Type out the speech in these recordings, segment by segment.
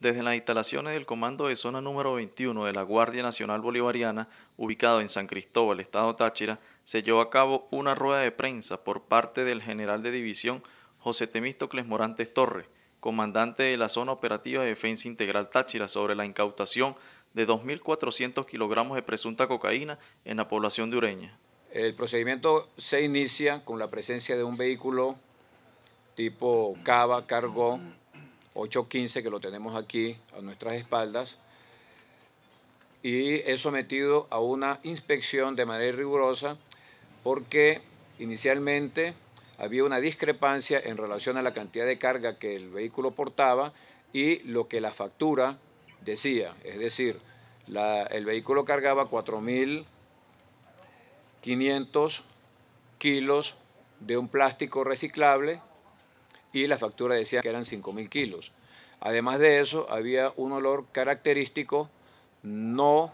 Desde las instalaciones del Comando de Zona número 21 de la Guardia Nacional Bolivariana, ubicado en San Cristóbal, Estado Táchira, se llevó a cabo una rueda de prensa por parte del general de división José Temístocles Morantes Torres, comandante de la Zona Operativa de Defensa Integral Táchira, sobre la incautación de 2.400 kilogramos de presunta cocaína en la población de Ureña. El procedimiento se inicia con la presencia de un vehículo tipo cava, cargón, 8.15 que lo tenemos aquí a nuestras espaldas y es sometido a una inspección de manera rigurosa porque inicialmente había una discrepancia en relación a la cantidad de carga que el vehículo portaba y lo que la factura decía, es decir, el vehículo cargaba 4.500 kilos de un plástico reciclable y la factura decía que eran 5.000 kilos. Además de eso, había un olor característico, no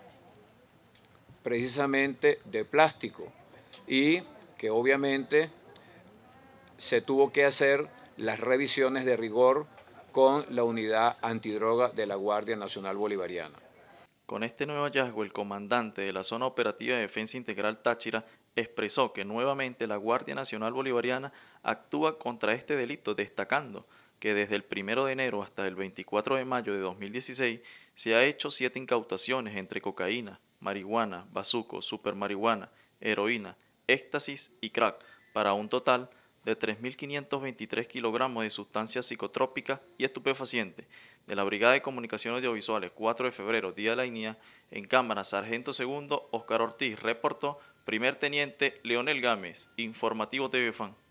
precisamente de plástico, y que obviamente se tuvo que hacer las revisiones de rigor con la unidad antidroga de la Guardia Nacional Bolivariana. Con este nuevo hallazgo, el comandante de la Zona Operativa de Defensa Integral Táchira expresó que nuevamente la Guardia Nacional Bolivariana actúa contra este delito, destacando que desde el 1 de enero hasta el 24 de mayo de 2016 se ha hecho siete incautaciones entre cocaína, marihuana, bazuco, supermarihuana, heroína, éxtasis y crack, para un total de de 3.523 kilogramos de sustancias psicotrópicas y estupefacientes de la Brigada de Comunicaciones Audiovisuales 4 de febrero, Día de la INIA, en Cámara, Sargento Segundo Oscar Ortiz, reportó Primer Teniente Leonel Gámez, Informativo TV Fan.